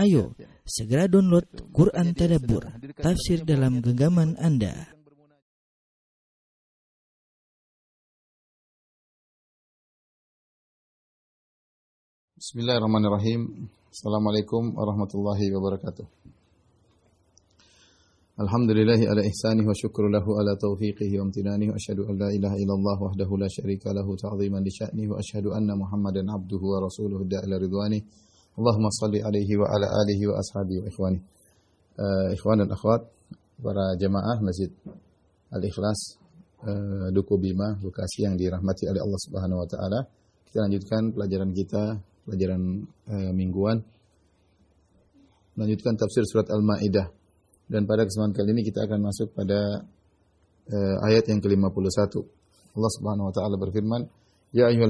Ayo, segera download Quran Tadabur, tafsir dalam genggaman Anda. Bismillahirrahmanirrahim. Assalamualaikum warahmatullahi wabarakatuh. Alhamdulillahi ala ihsani wa syukru lahu ala taufiqihi wa amtinani wa ashadu an la ilaha illallah wahdahu la syarika lahu ta'ziman li sya'ni wa ashadu anna muhammadan abduhu wa rasuluhu da'ala ridwanih Allahumma salli alaihi wa ala alihi wa ashabi wa ikhwani. Uh, ikhwan dan akhwat, para jamaah Masjid Al-Ikhlas uh, Duku Bima Bekasi yang dirahmati oleh Allah Subhanahu wa taala. Kita lanjutkan pelajaran kita, pelajaran uh, mingguan. Lanjutkan tafsir surat Al-Maidah. Dan pada kesempatan kali ini kita akan masuk pada uh, ayat yang ke-51. Allah Subhanahu wa taala berfirman, ya أيها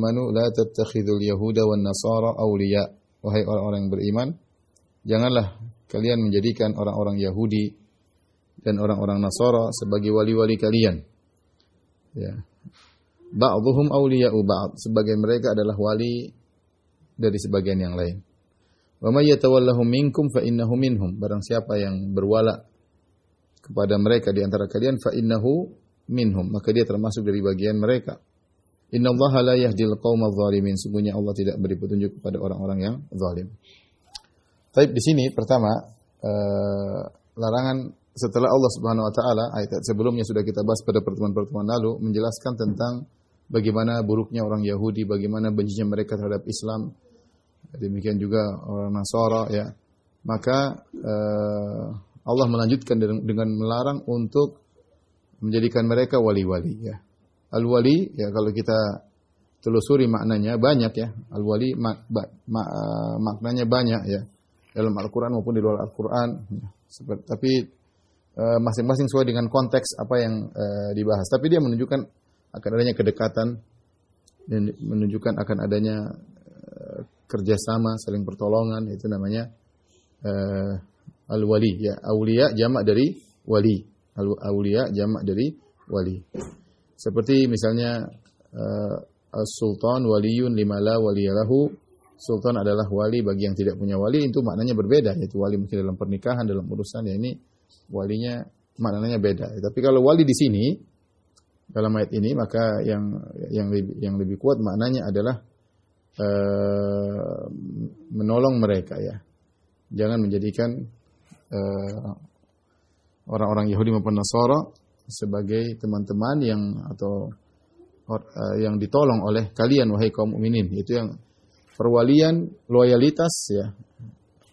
amanu la لا yahuda wal nasara awliya wahai orang-orang yang beriman, janganlah kalian menjadikan orang-orang Yahudi dan orang-orang Nasara sebagai wali-wali kalian. Ya. Ba'dhum awliya'u ba'd. Sebagian mereka adalah wali dari sebagian yang lain. Wa may yatawallahum minkum fa innahu minhum. Barang siapa yang berwala kepada mereka di antara kalian fa innahu minhum, maka dia termasuk dari bagian mereka. Allah la yahdil qawma zalimin. Sungguhnya Allah tidak beri petunjuk kepada orang-orang yang zalim. Tapi di sini pertama eh, larangan setelah Allah Subhanahu wa taala ayat sebelumnya sudah kita bahas pada pertemuan-pertemuan lalu menjelaskan tentang bagaimana buruknya orang Yahudi, bagaimana bencinya mereka terhadap Islam. Demikian juga orang Nasara ya. Maka eh, Allah melanjutkan dengan melarang untuk menjadikan mereka wali-wali ya Al-wali ya kalau kita telusuri maknanya banyak ya. Al-wali mak, mak, mak, eh, maknanya banyak ya. Dalam Al-Qur'an maupun di luar Al-Qur'an. Ya. tapi eh, masing-masing sesuai dengan konteks apa yang eh, dibahas. Tapi dia menunjukkan akan adanya kedekatan dan menunjukkan akan adanya kerjasama, saling pertolongan. Itu namanya uh, al-wali. Ya, aulia jamak dari wali. Al-aulia jamak dari wali. Seperti misalnya uh, eh, Sultan waliyun limala waliyalahu Sultan adalah wali bagi yang tidak punya wali itu maknanya berbeda yaitu wali mungkin dalam pernikahan dalam urusan ya ini walinya maknanya beda. Tapi kalau wali di sini dalam ayat ini maka yang yang lebih, yang lebih kuat maknanya adalah uh, menolong mereka ya. Jangan menjadikan eh, orang-orang uh, Yahudi maupun Nasara sebagai teman-teman yang atau eh, yang ditolong oleh kalian wahai kaum mukminin itu yang perwalian loyalitas ya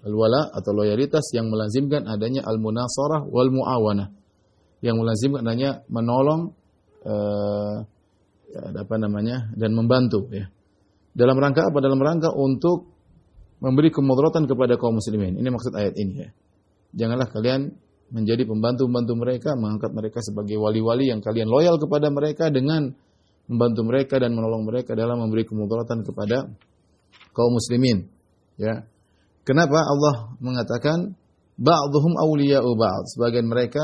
alwala atau loyalitas yang melazimkan adanya al-munasarah wal muawana yang melazimkan adanya menolong uh, apa namanya dan membantu ya dalam rangka apa dalam rangka untuk memberi kemudaratan kepada kaum muslimin ini maksud ayat ini ya janganlah kalian menjadi pembantu-pembantu mereka, mengangkat mereka sebagai wali-wali yang kalian loyal kepada mereka dengan membantu mereka dan menolong mereka dalam memberi kemudaratan kepada kaum muslimin. Ya. Kenapa Allah mengatakan ba'dhum awliya'u ba'd? Sebagian mereka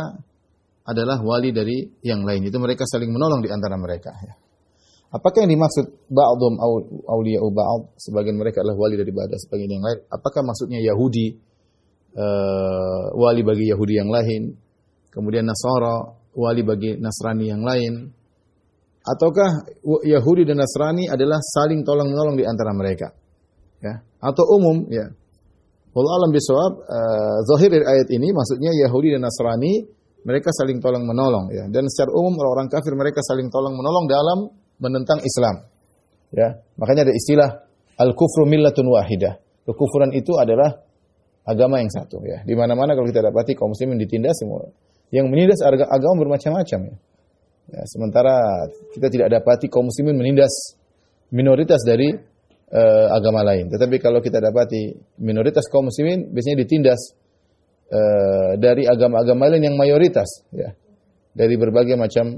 adalah wali dari yang lain. Itu mereka saling menolong di antara mereka. Ya. Apakah yang dimaksud ba'dhum awliya'u ba'd? Sebagian mereka adalah wali dari badan sebagian yang lain. Apakah maksudnya Yahudi uh, wali bagi Yahudi yang lain, kemudian Nasara wali bagi Nasrani yang lain, ataukah Yahudi dan Nasrani adalah saling tolong menolong di antara mereka, ya? Atau umum, ya? Wallahu alam bisawab, uh, eh, zahir dari ayat ini maksudnya Yahudi dan Nasrani mereka saling tolong menolong ya dan secara umum orang-orang kafir mereka saling tolong menolong dalam menentang Islam. Ya, makanya ada istilah al-kufru millatun wahidah. Kekufuran itu adalah agama yang satu ya. Di mana-mana kalau kita dapati kaum muslimin ditindas semua. Yang menindas agama bermacam-macam ya. ya. sementara kita tidak dapati kaum muslimin menindas minoritas dari uh, agama lain. Tetapi kalau kita dapati minoritas kaum muslimin biasanya ditindas uh, dari agama-agama lain yang mayoritas ya. Dari berbagai macam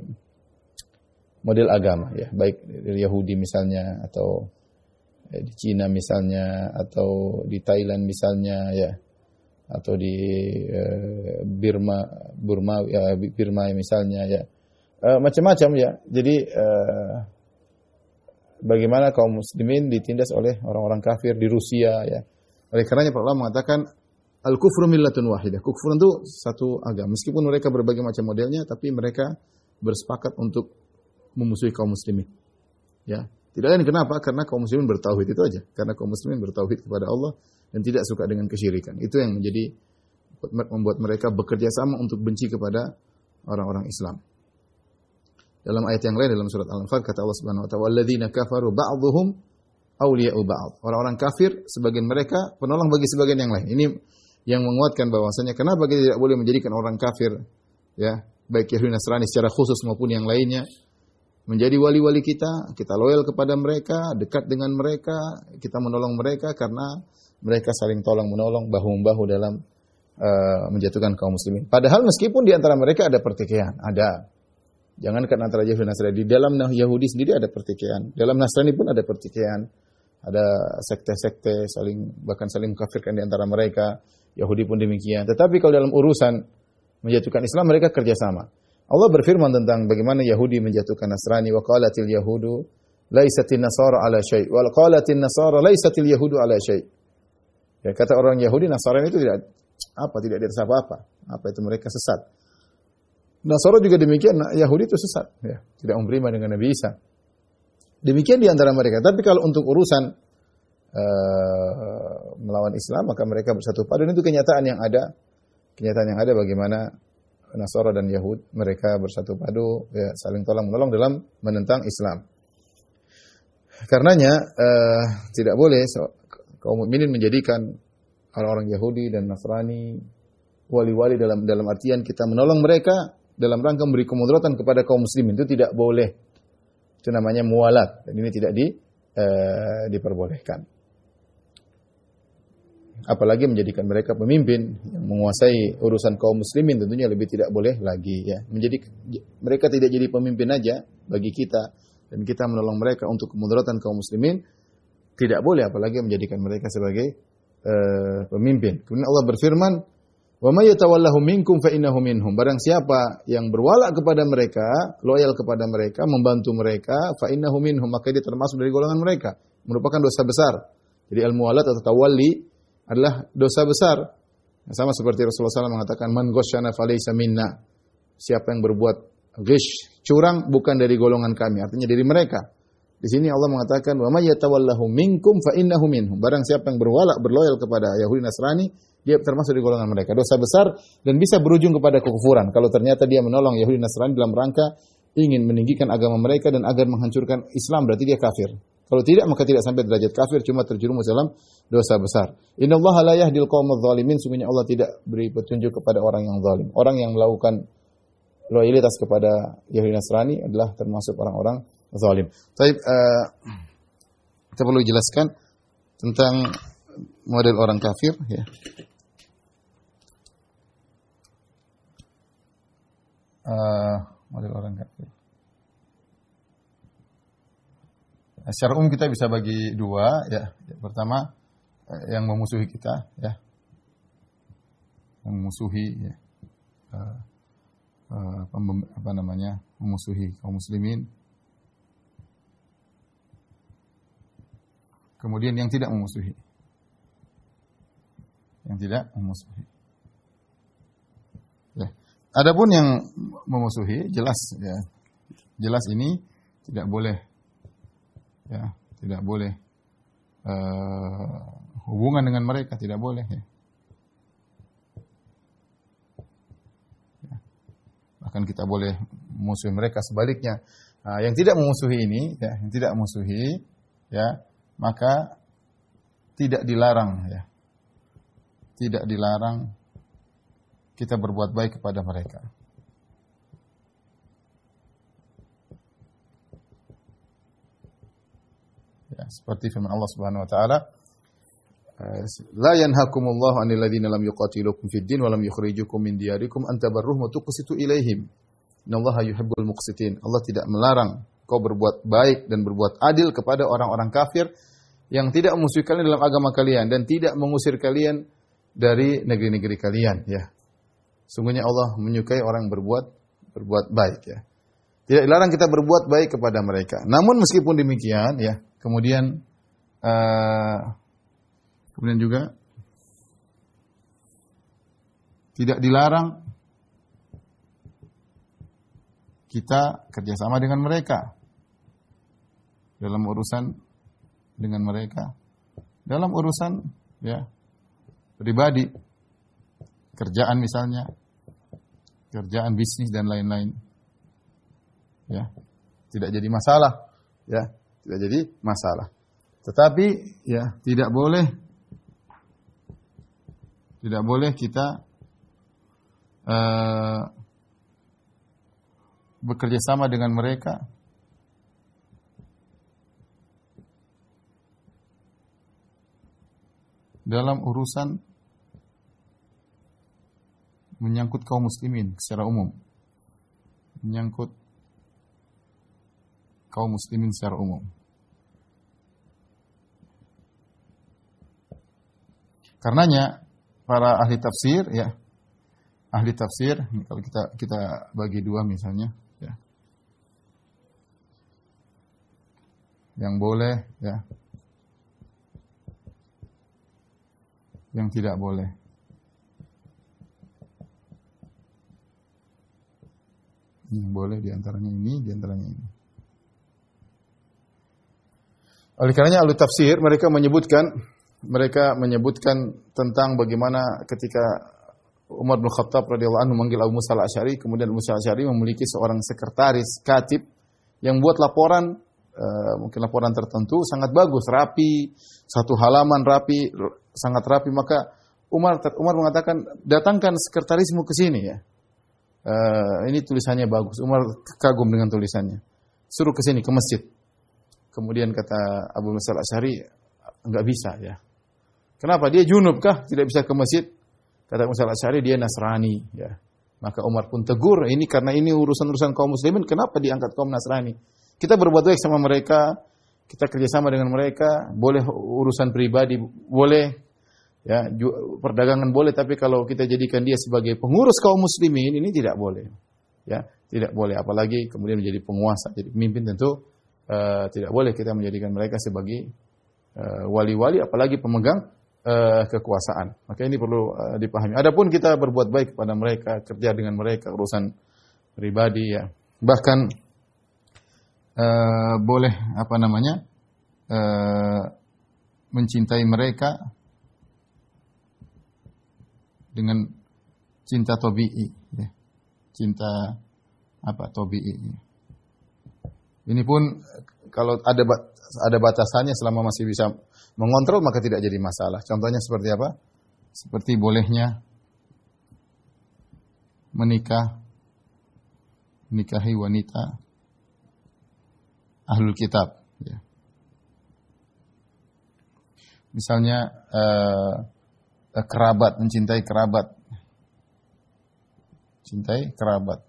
model agama ya, baik dari Yahudi misalnya atau ya, di Cina misalnya atau di Thailand misalnya ya atau di eh, Burma Burma ya, Burma misalnya ya eh, macam-macam ya jadi eh, bagaimana kaum muslimin ditindas oleh orang-orang kafir di Rusia ya oleh karenanya Allah mengatakan al kufru millatun wahidah kufur itu satu agama meskipun mereka berbagai macam modelnya tapi mereka bersepakat untuk memusuhi kaum muslimin ya tidak lain kenapa? Karena kaum muslimin bertauhid itu aja. Karena kaum muslimin bertauhid kepada Allah dan tidak suka dengan kesyirikan. Itu yang menjadi membuat mereka bekerja sama untuk benci kepada orang-orang Islam. Dalam ayat yang lain dalam surat Al-Anfal kata Allah Subhanahu wa taala, "Alladzina kafaru ba'dhuhum awliya'u ba'd." Orang-orang kafir sebagian mereka penolong bagi sebagian yang lain. Ini yang menguatkan bahwasanya kenapa kita tidak boleh menjadikan orang kafir ya, baik Yahudi Nasrani secara khusus maupun yang lainnya menjadi wali-wali kita, kita loyal kepada mereka, dekat dengan mereka, kita menolong mereka karena mereka saling tolong menolong bahu membahu dalam uh, menjatuhkan kaum muslimin. Padahal meskipun di antara mereka ada pertikaian, ada. Jangan kan antara Yahudi dan Nasrani, di dalam nah-, Yahudi sendiri ada pertikaian, dalam Nasrani pun ada pertikaian. Ada sekte-sekte saling bahkan saling kafirkan di antara mereka. Yahudi pun demikian. Tetapi kalau dalam urusan menjatuhkan Islam mereka kerjasama. Allah berfirman tentang bagaimana Yahudi menjatuhkan Nasrani wa qalatil yahudu laisatil nasara ala syai wa qalatil nasara laisatil yahudu ala syai. Ya, kata orang Yahudi Nasrani itu tidak apa tidak ada atas apa-apa. Apa itu mereka sesat. Nasara juga demikian, Yahudi itu sesat, ya, tidak beriman dengan Nabi Isa. Demikian di antara mereka. Tapi kalau untuk urusan uh, melawan Islam, maka mereka bersatu padu. Dan itu kenyataan yang ada. Kenyataan yang ada bagaimana Nasara dan Yahud mereka bersatu padu ya, saling tolong menolong dalam menentang Islam. Karenanya uh, tidak boleh kaum mukminin menjadikan orang-orang Yahudi dan Nasrani wali-wali dalam dalam artian kita menolong mereka dalam rangka memberi kemudaratan kepada kaum muslimin itu tidak boleh. Itu namanya mualat dan ini tidak di, uh, diperbolehkan apalagi menjadikan mereka pemimpin yang menguasai urusan kaum muslimin tentunya lebih tidak boleh lagi ya. Menjadi mereka tidak jadi pemimpin aja bagi kita dan kita menolong mereka untuk kemudaratan kaum muslimin tidak boleh apalagi menjadikan mereka sebagai uh, pemimpin. Kemudian Allah berfirman, "Wa may yatawallahu minkum fa innahu minhum." Barang siapa yang berwala kepada mereka, loyal kepada mereka, membantu mereka, fa innahu minhum, maka dia termasuk dari golongan mereka. Merupakan dosa besar. Jadi al-muwalat atau tawalli adalah dosa besar. Sama seperti Rasulullah SAW mengatakan, Man gosyana falaysa minna. Siapa yang berbuat gish, curang, bukan dari golongan kami. Artinya dari mereka. Di sini Allah mengatakan, "Wa yatawallahu minkum fa innahu minhum." Barang siapa yang berwala berloyal kepada Yahudi Nasrani, dia termasuk di golongan mereka. Dosa besar dan bisa berujung kepada kekufuran kalau ternyata dia menolong Yahudi Nasrani dalam rangka ingin meninggikan agama mereka dan agar menghancurkan Islam, berarti dia kafir. Kalau tidak maka tidak sampai derajat kafir cuma terjerumus dalam dosa besar. Inna Allah la yahdil zalimin sungguhnya Allah tidak beri petunjuk kepada orang yang zalim. Orang yang melakukan loyalitas kepada Yahudi Nasrani adalah termasuk orang-orang zalim. Tapi uh, eh, kita perlu jelaskan tentang model orang kafir ya. Uh, model orang kafir. Eh, secara umum kita bisa bagi dua ya. Pertama eh, yang memusuhi kita ya. Yang memusuhi ya. Uh, uh, apa namanya? memusuhi kaum muslimin. Kemudian yang tidak memusuhi. Yang tidak memusuhi. Ya. Adapun yang memusuhi jelas ya. Jelas ini tidak boleh ya tidak boleh uh, hubungan dengan mereka tidak boleh ya. ya. bahkan kita boleh musuh mereka sebaliknya nah, yang tidak memusuhi ini ya, yang tidak memusuhi ya maka tidak dilarang ya tidak dilarang kita berbuat baik kepada mereka Ya, seperti firman Allah Subhanahu wa taala, la yanhakumullahu 'anil ladzina lam yuqatilukum fid din wa lam yukhrijukum min diyarikum an tabarruhum wa tuqsitu ilaihim. Innallaha yuhibbul muqsitin. Allah tidak melarang kau berbuat baik dan berbuat adil kepada orang-orang kafir yang tidak memusuhi kalian dalam agama kalian dan tidak mengusir kalian dari negeri-negeri kalian ya. Sungguhnya Allah menyukai orang berbuat berbuat baik ya. Tidak dilarang kita berbuat baik kepada mereka. Namun meskipun demikian ya, Kemudian uh, kemudian juga tidak dilarang kita kerjasama dengan mereka dalam urusan dengan mereka dalam urusan ya pribadi kerjaan misalnya kerjaan bisnis dan lain-lain ya tidak jadi masalah ya tidak jadi masalah. Tetapi ya tidak boleh tidak boleh kita uh, bekerja sama dengan mereka dalam urusan menyangkut kaum muslimin secara umum. Menyangkut kaum muslimin secara umum. Karenanya para ahli tafsir ya ahli tafsir kalau kita kita bagi dua misalnya ya. Yang boleh ya. Yang tidak boleh. Yang boleh diantaranya ini, diantaranya ini. Oleh karenanya ahli tafsir mereka menyebutkan mereka menyebutkan tentang bagaimana ketika Umar bin Khattab radhiyallahu anhu memanggil Abu Musa al-Asy'ari, kemudian Abu Musa al-Asy'ari memiliki seorang sekretaris katib yang buat laporan uh, mungkin laporan tertentu sangat bagus, rapi, satu halaman rapi, sangat rapi, maka Umar Umar mengatakan datangkan sekretarismu ke sini ya. Uh, ini tulisannya bagus. Umar kagum dengan tulisannya. Suruh ke sini ke masjid. Kemudian kata Abu Musa al-Asy'ari, enggak bisa ya. Kenapa? Dia junub kah? Tidak bisa ke masjid? Kata Musa Al-Asy'ari dia Nasrani, ya. Maka Umar pun tegur, ini karena ini urusan-urusan kaum muslimin, kenapa diangkat kaum Nasrani? Kita berbuat baik sama mereka, kita kerjasama dengan mereka, boleh urusan pribadi, boleh ya perdagangan boleh tapi kalau kita jadikan dia sebagai pengurus kaum muslimin ini tidak boleh ya tidak boleh apalagi kemudian menjadi penguasa jadi pemimpin tentu uh, tidak boleh kita menjadikan mereka sebagai eh, wali-wali uh, wali -wali, apalagi pemegang uh, kekuasaan. Maka ini perlu uh, dipahami. Adapun kita berbuat baik kepada mereka, kerja dengan mereka urusan pribadi ya. Bahkan uh, boleh apa namanya? Uh, mencintai mereka dengan cinta tobi'i ya. Cinta apa tobi'i. ini. Ya. Ini pun kalau ada ada batasannya selama masih bisa mengontrol maka tidak jadi masalah. Contohnya seperti apa? Seperti bolehnya menikah menikahi wanita ahlul kitab ya. Misalnya eh, kerabat mencintai kerabat. Cintai kerabat.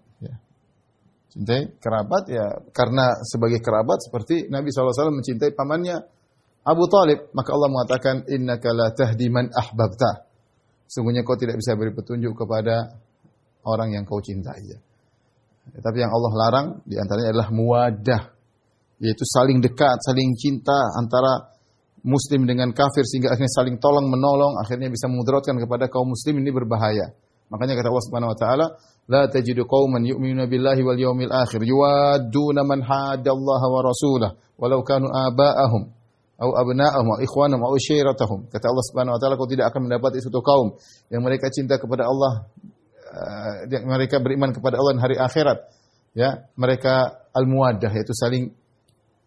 Cintai kerabat ya karena sebagai kerabat seperti Nabi SAW mencintai pamannya Abu Talib. Maka Allah mengatakan, Innaka la tahdi man ahbabta. Sungguhnya kau tidak bisa beri petunjuk kepada orang yang kau cintai. Ya. Tapi yang Allah larang diantaranya adalah muwadah. Yaitu saling dekat, saling cinta antara muslim dengan kafir sehingga akhirnya saling tolong menolong akhirnya bisa memudaratkan kepada kaum muslim ini berbahaya. Makanya kata Allah Subhanahu wa taala, "La tajidu qauman yu'minuna billahi wal yawmil akhir yuwadduna man haddallaha wa rasulah walau kanu aba'ahum atau abna'ahum atau ikhwanahum atau syairatahum. Kata Allah Subhanahu wa taala, kau tidak akan mendapat suatu kaum yang mereka cinta kepada Allah eh, yang mereka beriman kepada Allah dan hari akhirat. Ya, mereka al-muwaddah yaitu saling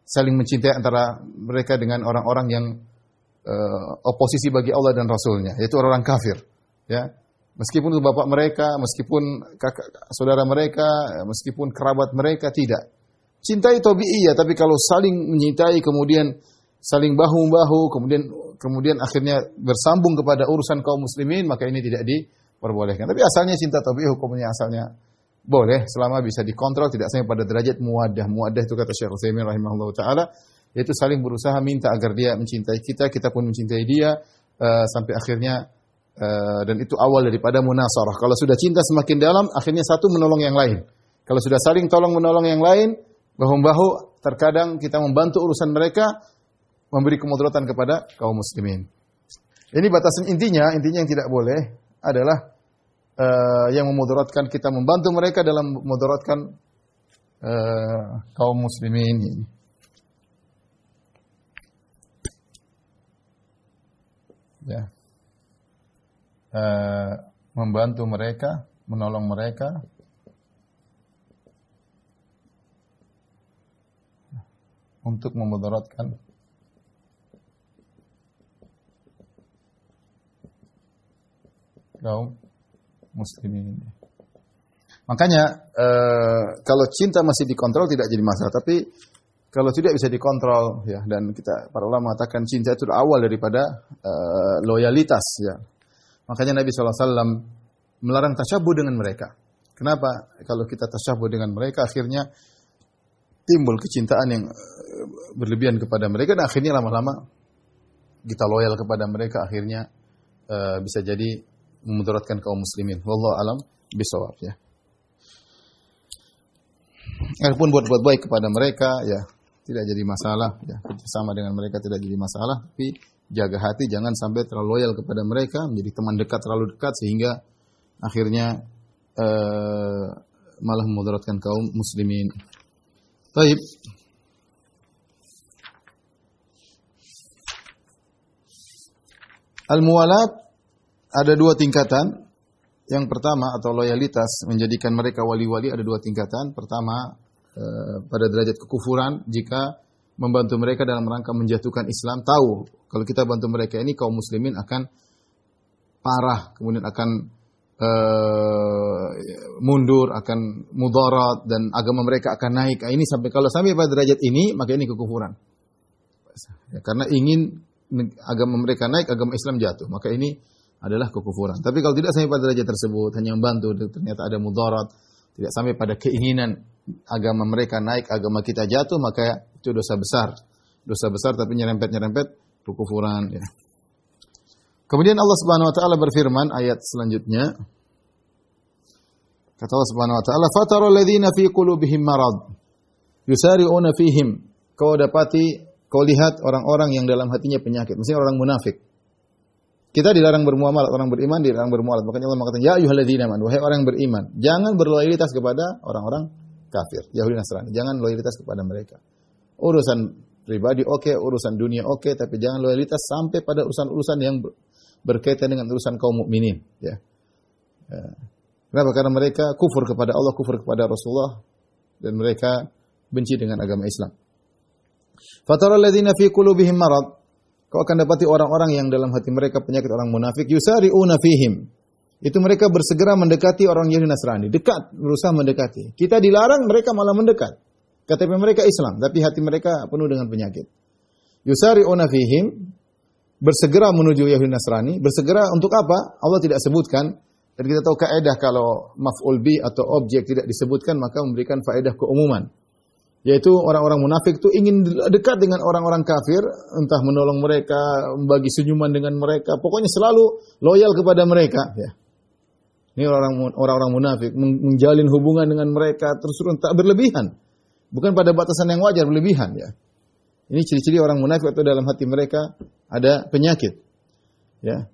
saling mencintai antara mereka dengan orang-orang yang uh, oposisi bagi Allah dan Rasulnya, yaitu orang-orang kafir. Ya, Meskipun itu bapak mereka, meskipun kakak, saudara mereka, meskipun kerabat mereka, tidak. Cintai Tobi Iya, tapi kalau saling menyintai, kemudian saling bahu-bahu, kemudian kemudian akhirnya bersambung kepada urusan kaum muslimin, maka ini tidak diperbolehkan. Tapi asalnya cinta Tobi hukumnya asalnya boleh selama bisa dikontrol tidak sampai pada derajat muadah. Muadah itu kata Syekh Utsaimin rahimahullah taala yaitu saling berusaha minta agar dia mencintai kita, kita pun mencintai dia uh, sampai akhirnya Eh, dan itu awal daripada munasarah. Kalau sudah cinta semakin dalam, akhirnya satu menolong yang lain. Kalau sudah saling tolong menolong yang lain, bahu-bahu terkadang kita membantu urusan mereka memberi kemudaratan kepada kaum muslimin. Ini batasan intinya, intinya yang tidak boleh adalah uh, yang memudaratkan kita membantu mereka dalam memudaratkan uh, kaum muslimin. ini. Ya. Yeah uh, membantu mereka, menolong mereka. untuk memudaratkan kaum muslimin. Makanya e, kalau cinta masih dikontrol tidak jadi masalah, tapi kalau tidak bisa dikontrol ya dan kita para ulama mengatakan cinta itu awal daripada e, loyalitas ya. Makanya Nabi SAW melarang tasyabu dengan mereka. Kenapa? Kalau kita tasyabu dengan mereka, akhirnya timbul kecintaan yang eh, berlebihan kepada mereka, dan akhirnya lama-lama kita loyal kepada mereka, akhirnya uh, bisa jadi memudaratkan kaum muslimin. Wallahu alam bisawab ya. Adapun buat buat baik kepada mereka ya tidak jadi masalah ya kerjasama dengan mereka tidak jadi masalah tapi jaga hati jangan sampai terlalu loyal kepada mereka menjadi teman dekat terlalu dekat sehingga akhirnya uh, malah memudaratkan kaum muslimin. taib Al-muwalat ada dua tingkatan. Yang pertama atau loyalitas menjadikan mereka wali-wali ada dua tingkatan. Pertama Eh, pada derajat kekufuran jika membantu mereka dalam rangka menjatuhkan Islam tahu kalau kita bantu mereka ini kaum muslimin akan parah kemudian akan uh, mundur akan mudarat dan agama mereka akan naik nah, ini sampai kalau sampai pada derajat ini maka ini kekufuran ya, karena ingin agama mereka naik agama Islam jatuh maka ini adalah kekufuran tapi kalau tidak sampai pada derajat tersebut hanya membantu ternyata ada mudarat tidak sampai pada keinginan agama mereka naik, agama kita jatuh, maka itu dosa besar. Dosa besar tapi nyerempet-nyerempet kekufuran ya. Kemudian Allah Subhanahu wa taala berfirman ayat selanjutnya. Kata Allah Subhanahu wa taala, "Fatara alladziina fi qulubihim marad yusari'una fihim." Kau dapati kau lihat orang-orang yang dalam hatinya penyakit, maksudnya orang munafik. Kita dilarang bermuamalat, orang beriman dilarang bermuamalat. Makanya Allah mengatakan, "Ya ayyuhalladzina man, wahai orang beriman, jangan berloyalitas kepada orang-orang kafir, Yahudi Nasrani. Jangan loyalitas kepada mereka. Urusan pribadi oke, okay, urusan dunia oke, okay, tapi jangan loyalitas sampai pada urusan-urusan yang berkaitan dengan urusan kaum mukminin, ya. ya. Kenapa? Karena mereka kufur kepada Allah, kufur kepada Rasulullah, dan mereka benci dengan agama Islam. Fatara alladziina fi qulubihim marad. Kau akan dapati orang-orang yang dalam hati mereka penyakit orang munafik yusari'una fihim itu mereka bersegera mendekati orang Yahudi Nasrani, dekat, berusaha mendekati. Kita dilarang, mereka malah mendekat. KTP mereka Islam, tapi hati mereka penuh dengan penyakit. Yusari Onafihim bersegera menuju Yahudi Nasrani, bersegera untuk apa? Allah tidak sebutkan, dan kita tahu kaedah kalau maf'ul bi atau objek tidak disebutkan, maka memberikan faedah keumuman. Yaitu orang-orang munafik itu ingin dekat dengan orang-orang kafir, entah menolong mereka, membagi senyuman dengan mereka, pokoknya selalu loyal kepada mereka. Ya. Ini orang orang munafik menjalin hubungan dengan mereka terus turun tak berlebihan. Bukan pada batasan yang wajar berlebihan ya. Ini ciri-ciri orang munafik atau dalam hati mereka ada penyakit. Ya.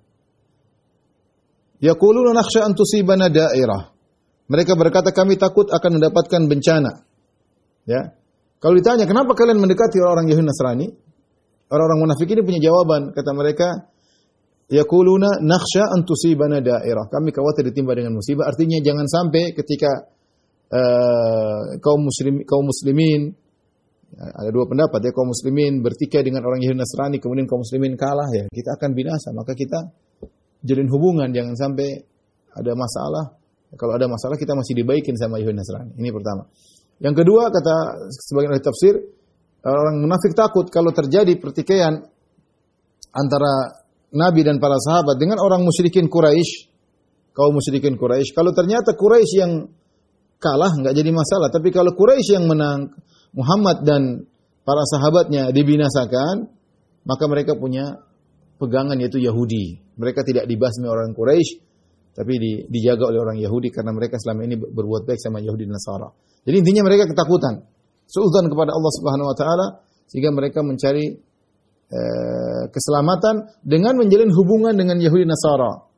Yaquluna nakhsha an tusibana dairah. Mereka berkata kami takut akan mendapatkan bencana. Ya. Kalau ditanya kenapa kalian mendekati orang-orang Yahudi Nasrani? Orang-orang munafik ini punya jawaban. Kata mereka, yaquluna nakhsha an tusibana era Kami khawatir ditimpa dengan musibah. Artinya jangan sampai ketika uh, kaum muslim kaum muslimin eh, ada dua pendapat ya kaum muslimin bertikai dengan orang Yahudi Nasrani kemudian kaum muslimin kalah ya kita akan binasa maka kita jalin hubungan jangan sampai ada masalah kalau ada masalah kita masih dibaikin sama Yahudi Nasrani ini pertama yang kedua kata sebagian ahli tafsir orang munafik takut kalau terjadi pertikaian antara Nabi dan para sahabat dengan orang musyrikin Quraisy, kaum musyrikin Quraisy. Kalau ternyata Quraisy yang kalah nggak jadi masalah, tapi kalau Quraisy yang menang, Muhammad dan para sahabatnya dibinasakan, maka mereka punya pegangan yaitu Yahudi. Mereka tidak dibasmi orang Quraisy, tapi di, dijaga oleh orang Yahudi karena mereka selama ini berbuat baik sama Yahudi dan Nasara. Jadi intinya mereka ketakutan, seuzon kepada Allah Subhanahu wa taala sehingga mereka mencari Eh, keselamatan dengan menjalin hubungan dengan Yahudi Nasara.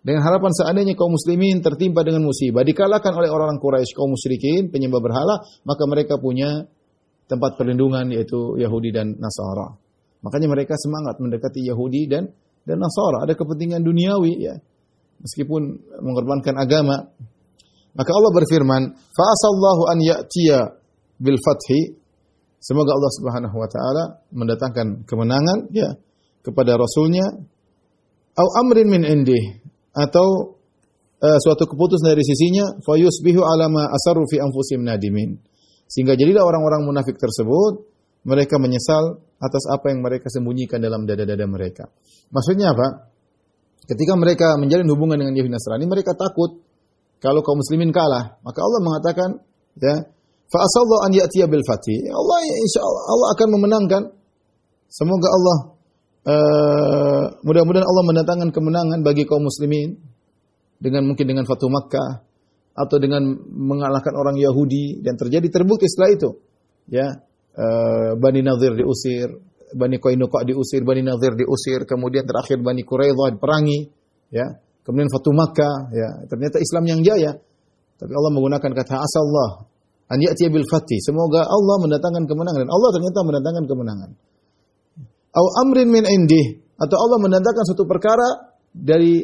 Dengan harapan seandainya kaum muslimin tertimpa dengan musibah, dikalahkan oleh orang-orang Quraisy, kaum musyrikin, penyembah berhala, maka mereka punya tempat perlindungan yaitu Yahudi dan Nasara. Makanya mereka semangat mendekati Yahudi dan dan Nasara. Ada kepentingan duniawi ya. Meskipun mengorbankan agama. Maka Allah berfirman, "Fa'asallahu an ya'tiya bil fathi Semoga Allah Subhanahu wa taala mendatangkan kemenangan ya kepada rasulnya au amrin min indih atau uh, suatu keputusan dari sisinya fayusbihu alama asarru fi anfusihim nadimin. Sehingga jadilah orang-orang munafik tersebut mereka menyesal atas apa yang mereka sembunyikan dalam dada-dada mereka. Maksudnya apa? Ketika mereka menjalin hubungan dengan Yahudi Nasrani, mereka takut kalau kaum muslimin kalah. Maka Allah mengatakan, ya, Fa asallahu an ya'tiya bil fatih. Ya Allah insyaallah Allah akan memenangkan. Semoga Allah uh, mudah-mudahan Allah mendatangkan kemenangan bagi kaum muslimin dengan mungkin dengan Fatu Makkah atau dengan mengalahkan orang Yahudi dan terjadi terbukti setelah itu. Ya, uh, Bani Nadir diusir, Bani Qainuqa diusir, Bani Nadir diusir, kemudian terakhir Bani Quraidah diperangi, ya. Kemudian Fatu Makkah, ya. Ternyata Islam yang jaya. Tapi Allah menggunakan kata asallah An ya'ti bil fatih. Semoga Allah mendatangkan kemenangan. Dan Allah ternyata mendatangkan kemenangan. Au amrin min indih. Atau Allah mendatangkan suatu perkara dari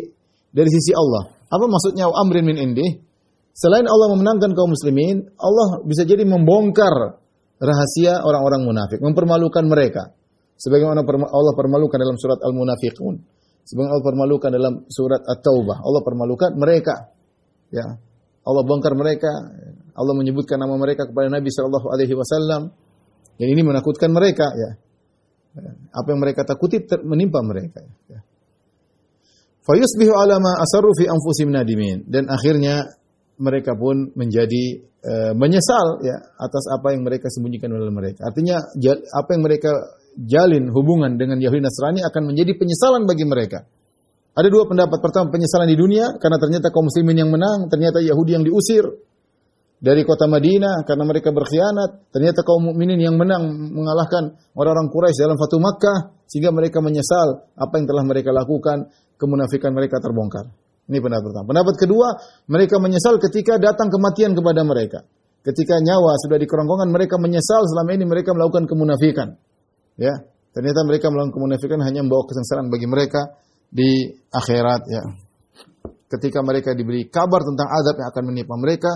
dari sisi Allah. Apa maksudnya au amrin min indih? Selain Allah memenangkan kaum muslimin, Allah bisa jadi membongkar rahasia orang-orang munafik, mempermalukan mereka. Sebagaimana Allah permalukan dalam surat Al-Munafiqun. Sebagaimana Allah permalukan dalam surat At-Taubah. Allah permalukan mereka. Ya. Allah bongkar mereka Allah menyebutkan nama mereka kepada Nabi Shallallahu Alaihi Wasallam. Yang ini menakutkan mereka ya. Apa yang mereka takuti menimpa mereka. Ya. Fayusbihu alama asarru fi anfusim nadimin. Dan akhirnya mereka pun menjadi e, menyesal ya atas apa yang mereka sembunyikan oleh mereka. Artinya apa yang mereka jalin hubungan dengan Yahudi Nasrani akan menjadi penyesalan bagi mereka. Ada dua pendapat. Pertama, penyesalan di dunia karena ternyata kaum muslimin yang menang, ternyata Yahudi yang diusir dari kota Madinah karena mereka berkhianat. Ternyata kaum mukminin yang menang mengalahkan orang-orang Quraisy dalam Fatu Makkah sehingga mereka menyesal apa yang telah mereka lakukan, kemunafikan mereka terbongkar. Ini pendapat pertama. Pendapat kedua, mereka menyesal ketika datang kematian kepada mereka. Ketika nyawa sudah di kerongkongan, mereka menyesal selama ini mereka melakukan kemunafikan. Ya, ternyata mereka melakukan kemunafikan hanya membawa kesengsaraan bagi mereka di akhirat ya. Ketika mereka diberi kabar tentang azab yang akan menimpa mereka,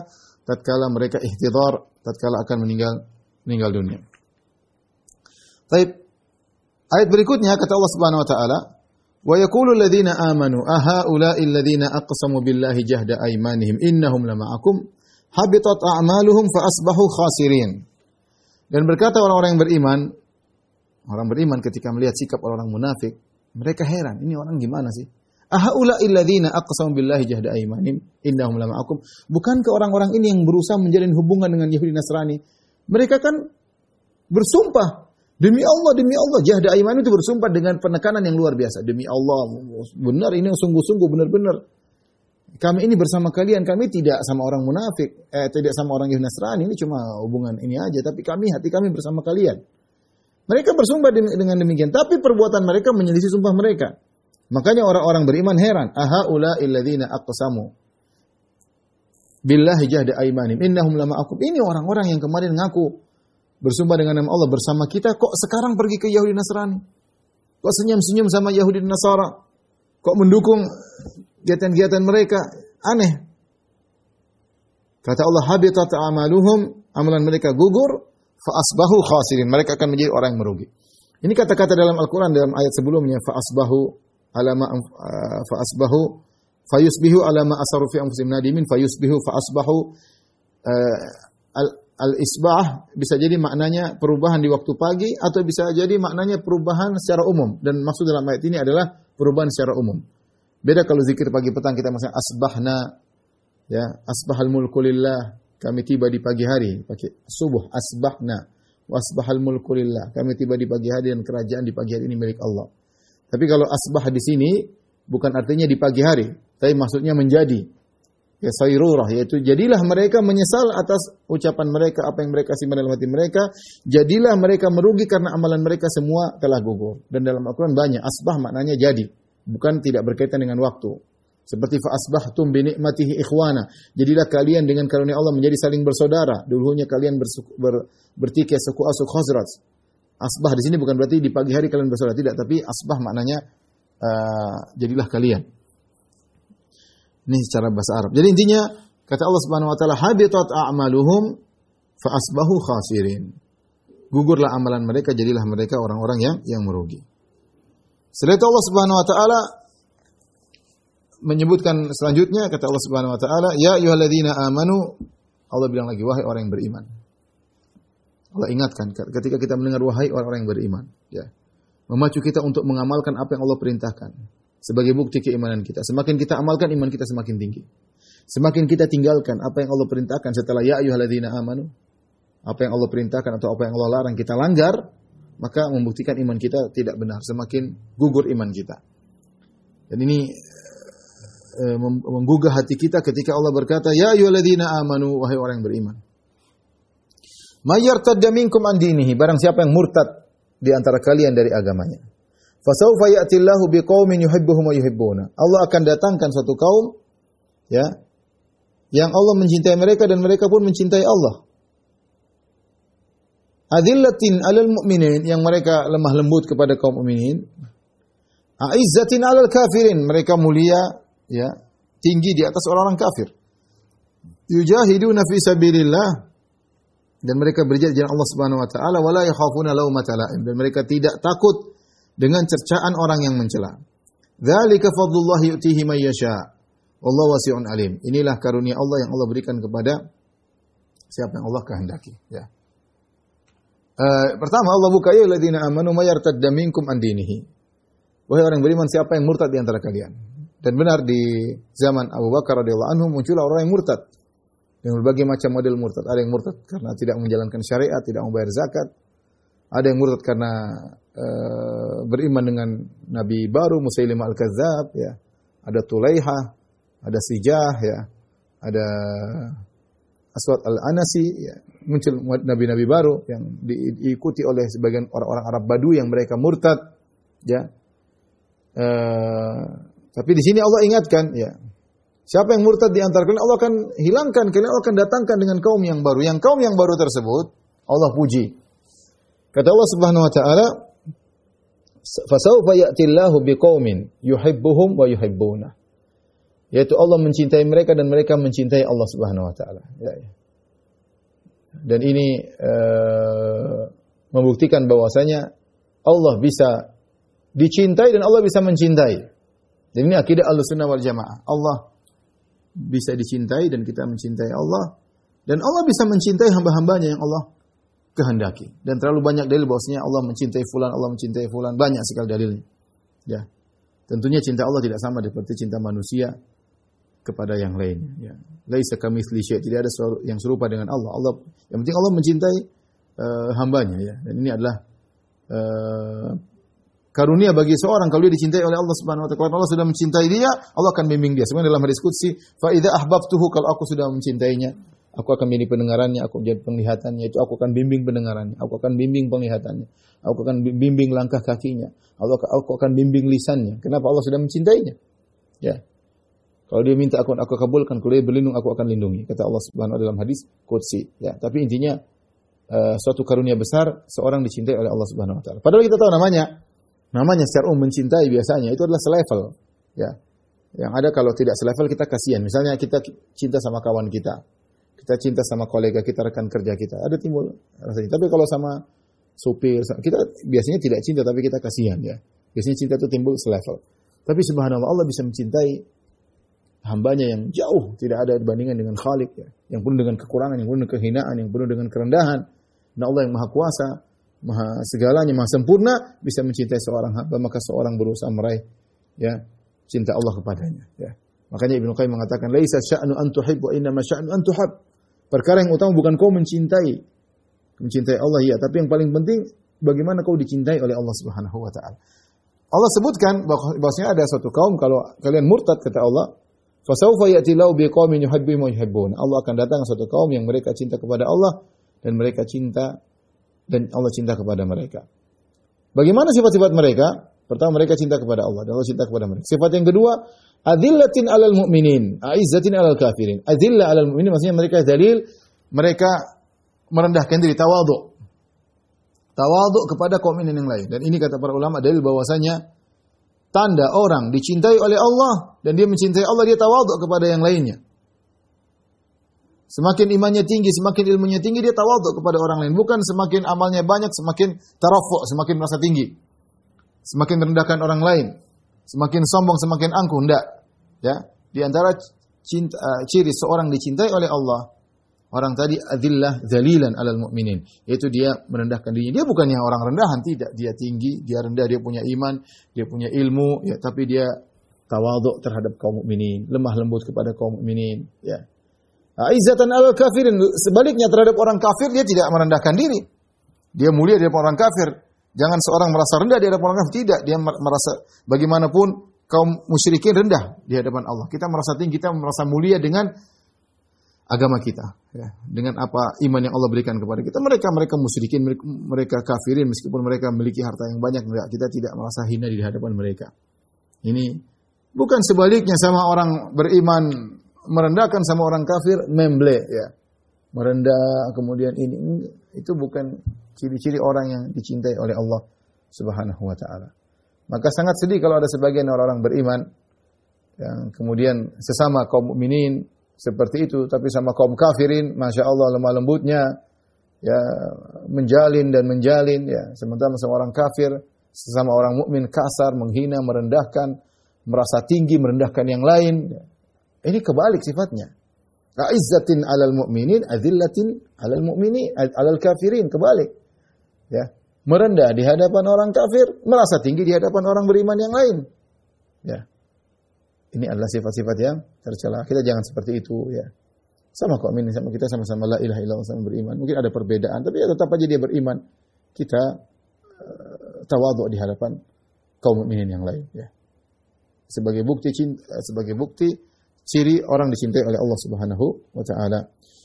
tatkala mereka ihtidar, tatkala akan meninggal meninggal dunia. Baik. Ayat berikutnya kata Allah Subhanahu wa taala, "Wa yaqulu alladziina aamanu a haa'ulaa'i alladziina aqsamu billahi jahda aymanihim innahum lama'akum habitat a'maluhum fa asbahu khasirin." Dan berkata orang-orang yang beriman, orang beriman ketika melihat sikap orang-orang munafik, mereka heran, ini orang gimana sih? Ahaula illadzina aqsamu billahi jahda aymanim innahum lama'akum. Bukankah orang-orang ini yang berusaha menjalin hubungan dengan Yahudi Nasrani? Mereka kan bersumpah demi Allah demi Allah jahda aiman itu bersumpah dengan penekanan yang luar biasa demi Allah benar ini sungguh-sungguh benar-benar kami ini bersama kalian kami tidak sama orang munafik eh, tidak sama orang Yahudi Nasrani ini cuma hubungan ini aja tapi kami hati kami bersama kalian mereka bersumpah dengan demikian tapi perbuatan mereka menyelisih sumpah mereka Makanya orang-orang beriman heran, aha ula illadzina aqsamu billahi jahda aimanim innahum aku. Ini orang-orang yang kemarin ngaku bersumpah dengan nama Allah bersama kita kok sekarang pergi ke Yahudi Nasrani? Kok senyum-senyum sama Yahudi Nasara? Kok mendukung kegiatan-kegiatan mereka? Aneh. Kata Allah, habitat amaluhum, amalan mereka gugur, faasbahu khasirin. Mereka akan menjadi orang yang merugi. Ini kata-kata dalam Al-Quran dalam ayat sebelumnya, faasbahu alama uh, ah, fa asbahu fayusbihu alama asaru fi anfusihim nadimin fayusbihu fa asbahu ah, al, isbah bisa jadi maknanya perubahan di waktu pagi atau bisa jadi maknanya perubahan secara umum dan maksud dalam ayat ini adalah perubahan secara umum. Beda kalau zikir pagi petang kita maksudnya asbahna ya asbahal mulku lillah kami tiba di pagi hari pakai subuh asbahna wasbahal mulku lillah kami tiba di pagi hari dan kerajaan di pagi hari ini milik Allah. Tapi kalau asbah di sini bukan artinya di pagi hari, tapi maksudnya menjadi ya sayrurah yaitu jadilah mereka menyesal atas ucapan mereka apa yang mereka simpan dalam hati mereka jadilah mereka merugi karena amalan mereka semua telah gugur dan dalam Al-Qur'an banyak asbah maknanya jadi bukan tidak berkaitan dengan waktu seperti fa asbahtum bi nikmatihi ikhwana jadilah kalian dengan karunia Allah menjadi saling bersaudara dulunya kalian bersuku, ber, bertikai suku asuk Khazraj Asbah di sini bukan berarti di pagi hari kalian bersolat tidak, tapi asbah maknanya uh, jadilah kalian. Ini secara bahasa Arab. Jadi intinya kata Allah Subhanahu wa taala habitat a'maluhum fa asbahu khasirin. Gugurlah amalan mereka jadilah mereka orang-orang yang yang merugi. Selain Allah Subhanahu wa taala menyebutkan selanjutnya kata Allah Subhanahu wa taala ya ayyuhalladzina amanu Allah bilang lagi wahai orang yang beriman Allah ingatkan ketika kita mendengar wahai orang-orang yang beriman, ya. Memacu kita untuk mengamalkan apa yang Allah perintahkan sebagai bukti keimanan kita. Semakin kita amalkan iman kita semakin tinggi. Semakin kita tinggalkan apa yang Allah perintahkan setelah ya ayyuhalladzina amanu, apa yang Allah perintahkan atau apa yang Allah larang kita langgar, maka membuktikan iman kita tidak benar, semakin gugur iman kita. Dan ini eh, menggugah hati kita ketika Allah berkata, "Ya ayyuhalladzina amanu," wahai orang yang beriman. Mayyartadda minkum an dinihi, barang siapa yang murtad di antara kalian dari agamanya. Fasaufa ya'tillahu biqaumin yuhibbuhum wa yuhibbuna. Allah akan datangkan satu kaum ya yang Allah mencintai mereka dan mereka pun mencintai Allah. Adillatin 'alal mu'minin yang mereka lemah lembut kepada kaum mukminin. Aizzatin 'alal kafirin, mereka mulia ya, tinggi di atas orang-orang kafir. Yujahiduna fi sabilillah dan mereka berjihad jalan Allah Subhanahu wa taala wala yakhafuna laumata laim dan mereka tidak takut dengan cercaan orang yang mencela. Dzalika fadlullah yu'tihi may yasha. Wallahu wasi'un alim. Inilah karunia Allah yang Allah berikan kepada siapa yang Allah kehendaki, ya. Uh, pertama Allah buka ya alladzina amanu mayartadda minkum an dinihi. Wahai orang beriman, siapa yang murtad di antara kalian? Dan benar di zaman Abu Bakar radhiyallahu anhu muncullah orang yang murtad dengan berbagai macam model murtad. Ada yang murtad karena tidak menjalankan syariat, tidak membayar zakat. Ada yang murtad karena e, beriman dengan nabi baru Musailimah al kazab ya. Ada Tulaiha, ada Sijah ya. Ada Aswad al-Anasi ya. Muncul nabi-nabi baru yang diikuti oleh sebagian orang-orang Arab Badu yang mereka murtad ya. E, tapi di sini Allah ingatkan ya, Siapa yang murtad di antara kalian, Allah akan hilangkan, kalian Allah akan datangkan dengan kaum yang baru. Yang kaum yang baru tersebut, Allah puji. Kata Allah Subhanahu wa taala, "Fasaufa ya'ti Allahu biqaumin yuhibbuhum wa yuhibbuna." Yaitu Allah mencintai mereka dan mereka mencintai Allah Subhanahu wa taala. Ya, ya. Dan ini ee, eh, membuktikan bahwasanya Allah bisa dicintai dan Allah bisa mencintai. Jadi ini akidah Ahlussunnah wal Jamaah. Allah bisa dicintai dan kita mencintai Allah dan Allah bisa mencintai hamba-hambanya yang Allah kehendaki dan terlalu banyak dalil bahwasanya Allah mencintai fulan Allah mencintai fulan banyak sekali dalilnya ya tentunya cinta Allah tidak sama seperti cinta manusia kepada yang lain ya laisa kamitsli syai tidak ada yang serupa dengan Allah Allah yang penting Allah mencintai uh, hambanya ya dan ini adalah eh, karunia bagi seorang kalau dia dicintai oleh Allah Subhanahu wa taala. Allah sudah mencintai dia, Allah akan bimbing dia. Sebenarnya dalam hadis qudsi, fa idza ahbabtuhu kalau aku sudah mencintainya, aku akan bimbing pendengarannya, aku menjadi penglihatannya, itu aku akan bimbing pendengarannya, aku akan bimbing penglihatannya, aku akan bimbing langkah kakinya, Allah aku akan bimbing lisannya. Kenapa Allah sudah mencintainya? Ya. Kalau dia minta aku aku kabulkan, kalau dia berlindung aku akan lindungi. Kata Allah Subhanahu wa taala dalam hadis qudsi. Ya, tapi intinya uh, suatu karunia besar seorang dicintai oleh Allah Subhanahu wa taala. Padahal kita tahu namanya, Namanya secara umum mencintai biasanya itu adalah selevel, ya. Yang ada kalau tidak selevel kita kasihan. Misalnya kita cinta sama kawan kita, kita cinta sama kolega kita, rekan kerja kita, ada timbul rasa cinta. Tapi kalau sama supir, kita biasanya tidak cinta tapi kita kasihan ya. Biasanya cinta itu timbul selevel. Tapi subhanallah Allah bisa mencintai hambanya yang jauh tidak ada dibandingkan dengan Khalik ya. yang penuh dengan kekurangan, yang penuh dengan kehinaan, yang penuh dengan kerendahan. nah Allah yang Maha Kuasa maha segalanya, maha sempurna, bisa mencintai seorang hamba, maka seorang berusaha meraih ya cinta Allah kepadanya. Ya. Makanya Ibnu Qayyim mengatakan, "Laisa sya'nu an tuhibbu wa sya'nu an tuhab." Perkara yang utama bukan kau mencintai mencintai Allah ya, tapi yang paling penting bagaimana kau dicintai oleh Allah Subhanahu wa taala. Allah sebutkan bahwasanya ada suatu kaum kalau kalian murtad kata Allah, "Fasaufa ya'ti lahu biqaumin yuhibbu Allah akan datang suatu kaum yang mereka cinta kepada Allah dan mereka cinta dan Allah cinta kepada mereka. Bagaimana sifat-sifat mereka? Pertama mereka cinta kepada Allah dan Allah cinta kepada mereka. Sifat yang kedua, adillatin alal mu'minin, aizzatin alal kafirin. Adilla alal mu'minin maksudnya mereka dalil, mereka merendahkan diri, tawadhu. Tawadhu kepada kaum mukminin yang lain. Dan ini kata para ulama dalil bahwasanya tanda orang dicintai oleh Allah dan dia mencintai Allah dia tawadhu kepada yang lainnya. Semakin imannya tinggi, semakin ilmunya tinggi, dia tawaduk kepada orang lain. Bukan semakin amalnya banyak, semakin tarafuk, semakin merasa tinggi. Semakin merendahkan orang lain. Semakin sombong, semakin angkuh. Tidak. Ya. Di antara cinta, uh, ciri seorang dicintai oleh Allah, orang tadi adillah zalilan alal mu'minin. Yaitu dia merendahkan dirinya. Dia bukannya orang rendahan, tidak. Dia tinggi, dia rendah, dia punya iman, dia punya ilmu, ya, tapi dia tawaduk terhadap kaum mukminin, lemah lembut kepada kaum mukminin, ya Aizatan alal kafirin. Sebaliknya terhadap orang kafir dia tidak merendahkan diri. Dia mulia di hadapan orang kafir. Jangan seorang merasa rendah di hadapan orang kafir. Tidak, dia merasa bagaimanapun kaum musyrikin rendah di hadapan Allah. Kita merasa tinggi, kita merasa mulia dengan agama kita. Ya. Dengan apa iman yang Allah berikan kepada kita. Mereka mereka musyrikin, mereka, kafirin meskipun mereka memiliki harta yang banyak. Enggak, kita tidak merasa hina di hadapan mereka. Ini bukan sebaliknya sama orang beriman merendahkan sama orang kafir memble ya. Merendah kemudian ini itu bukan ciri-ciri orang yang dicintai oleh Allah Subhanahu wa taala. Maka sangat sedih kalau ada sebagian orang-orang beriman yang kemudian sesama kaum mukminin seperti itu tapi sama kaum kafirin masya Allah lemah lembutnya ya menjalin dan menjalin ya sementara sama orang kafir sesama orang mukmin kasar menghina merendahkan merasa tinggi merendahkan yang lain ya. Ini kebalik sifatnya. Ra'izzatin 'alal mu'minin, adzillatin 'alal mu'minin, 'alal kafirin, kebalik. Ya. Merendah di hadapan orang kafir, merasa tinggi di hadapan orang beriman yang lain. Ya. Ini adalah sifat-sifat yang tercela. Kita jangan seperti itu, ya. Sama kok min sama kita sama-sama la ilaha illallah sama beriman. Mungkin ada perbedaan, tapi ya tetap aja dia beriman. Kita uh, tawadhu di hadapan kaum mukminin yang lain, ya. Sebagai bukti cinta, eh, sebagai bukti ciri orang dicintai oleh Allah Subhanahu wa taala.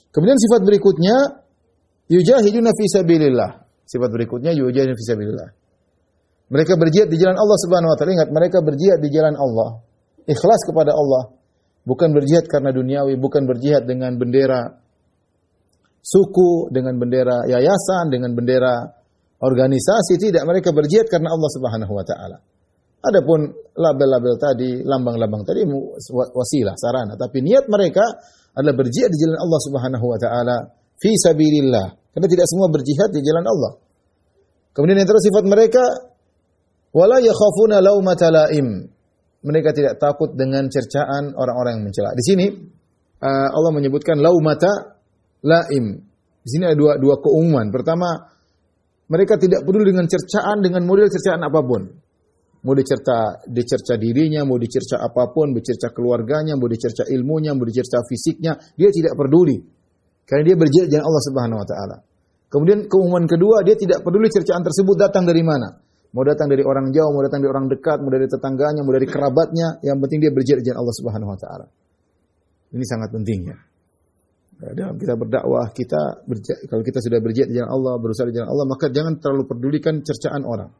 Kemudian sifat berikutnya yujahiduna fi sabilillah. Sifat berikutnya yujahiduna fi sabilillah. Mereka berjihad di jalan Allah Subhanahu wa taala. Ingat, mereka berjihad di jalan Allah. Ikhlas kepada Allah. Bukan berjihad karena duniawi, bukan berjihad dengan bendera suku, dengan bendera yayasan, dengan bendera organisasi, tidak mereka berjihad karena Allah Subhanahu wa taala. Adapun label-label tadi, lambang-lambang tadi wasilah, sarana. Tapi niat mereka adalah berjihad di jalan Allah Subhanahu wa taala fi sabilillah. Karena tidak semua berjihad di jalan Allah. Kemudian yang terus sifat mereka wala yakhafuna laumata laim. Mereka tidak takut dengan cercaan orang-orang yang mencela. Di sini eh, Allah menyebutkan laumata laim. Di sini ada dua dua keumuman. Pertama, mereka tidak peduli dengan cercaan dengan model cercaan apapun mau dicerca dicerca dirinya, mau dicerca apapun, dicerca keluarganya, mau dicerca ilmunya, mau dicerca fisiknya, dia tidak peduli. Karena dia berjihad dengan Allah Subhanahu wa taala. Kemudian keumuman kedua, dia tidak peduli cercaan tersebut datang dari mana. Mau datang dari orang jauh, mau datang dari orang dekat, mau dari tetangganya, mau dari kerabatnya, yang penting dia berjihad dengan Allah Subhanahu wa taala. Ini sangat penting ya. Dalam kita berdakwah, kita kalau kita sudah berjihad dengan Allah, berusaha dengan Allah, maka jangan terlalu pedulikan cercaan orang.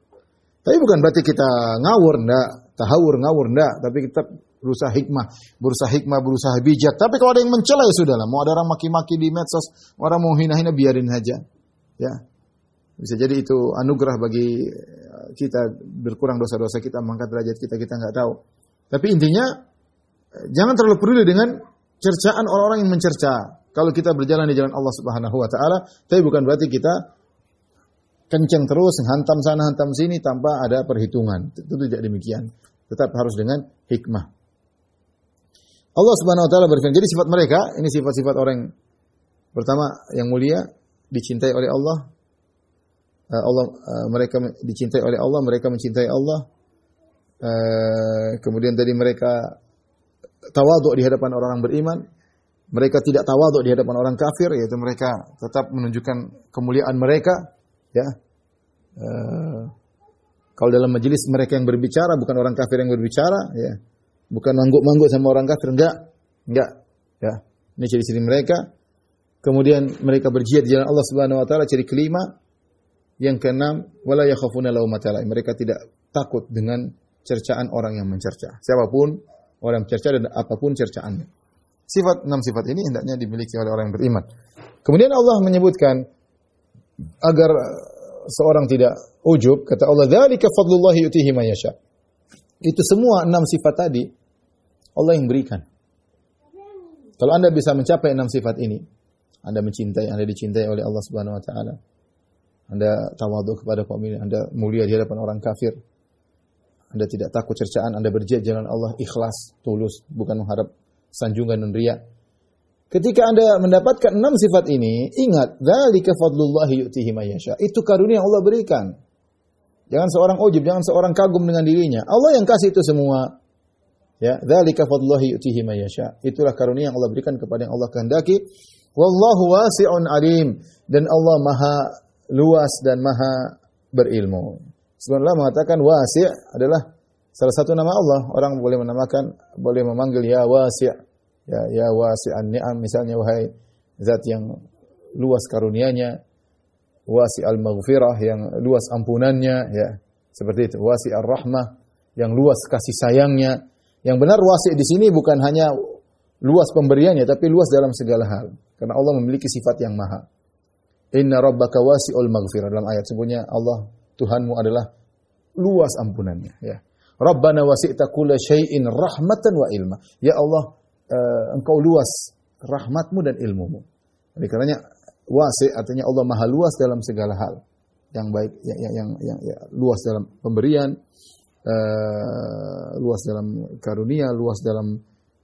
Tapi bukan berarti kita ngawur, enggak. Tahawur, ngawur, enggak. Tapi kita berusaha hikmah, berusaha hikmah, berusaha bijak. Tapi kalau ada yang mencela ya sudah lah. Mau ada orang maki-maki di medsos, orang mau hina-hina biarin aja. Ya. Bisa jadi itu anugerah bagi eh, kita berkurang dosa-dosa kita, mengangkat derajat kita, kita nggak tahu. Tapi intinya eh, jangan terlalu peduli dengan cercaan orang-orang yang mencerca. Kalau kita berjalan di jalan Allah Subhanahu wa taala, tapi bukan berarti kita kenceng terus, hantam sana, hantam sini tanpa ada perhitungan. Itu tidak demikian. Tetap harus dengan hikmah. Allah Subhanahu wa taala berfirman. Jadi sifat mereka, ini sifat-sifat orang yang pertama yang mulia dicintai oleh Allah. Eh, Allah eh, mereka dicintai oleh Allah, mereka mencintai Allah. Eh, kemudian tadi mereka tawaduk di hadapan orang beriman, mereka tidak tawaduk di hadapan orang kafir yaitu mereka tetap menunjukkan kemuliaan mereka ya Eh, kalau dalam majelis mereka yang berbicara bukan orang kafir yang berbicara, ya. Bukan mangguk-mangguk sama orang kafir, enggak. Enggak. Ya. Ini ciri-ciri mereka. Kemudian mereka berjihad jalan Allah Subhanahu wa taala ciri kelima. Yang keenam, wala yakhafuna laumata Mereka tidak takut dengan cercaan orang yang mencerca. Siapapun orang mencerca dan apapun cercaannya. Sifat enam sifat ini hendaknya dimiliki oleh orang yang beriman. Kemudian Allah menyebutkan agar seorang tidak ujub, kata Allah, "Dzalika fadlullah yu'tihi may yasha." Itu semua enam sifat tadi Allah yang berikan. Kalau Anda bisa mencapai enam sifat ini, Anda mencintai, Anda dicintai oleh Allah Subhanahu wa taala. Anda tawadhu kepada kaum ini, Anda mulia di hadapan orang kafir. Anda tidak takut cercaan, Anda berjihad jalan Allah ikhlas, tulus, bukan mengharap sanjungan dan riak. Ketika Anda mendapatkan enam sifat ini, ingat, dzalika fadlullah yu'tihi mayyasha. Itu karunia yang Allah berikan. Jangan seorang ujub, jangan seorang kagum dengan dirinya. Allah yang kasih itu semua. Ya, dzalika fadlullah yu'tihi mayyasha. Itulah karunia yang Allah berikan kepada yang Allah kehendaki. Wallahu wasi'un alim dan Allah Maha luas dan Maha berilmu. Sebenarnya mengatakan wasi' adalah salah satu nama Allah. Orang boleh menamakan boleh memanggil ya wasi' ya ya wasi'an ni'am misalnya wahai zat yang luas karunianya wasi'al maghfirah yang luas ampunannya ya seperti itu wasi'ar rahmah yang luas kasih sayangnya yang benar wasi' di sini bukan hanya luas pemberiannya tapi luas dalam segala hal karena Allah memiliki sifat yang maha inna rabbaka wasi'ul maghfirah dalam ayat sebelumnya Allah Tuhanmu adalah luas ampunannya ya Rabbana wasi'ta kulla syai'in rahmatan wa ilma. Ya Allah, uh, engkau luas rahmatmu dan ilmumu. Oleh karenanya wasi artinya Allah maha luas dalam segala hal yang baik yang yang yang, yang ya, luas dalam pemberian uh, luas dalam karunia luas dalam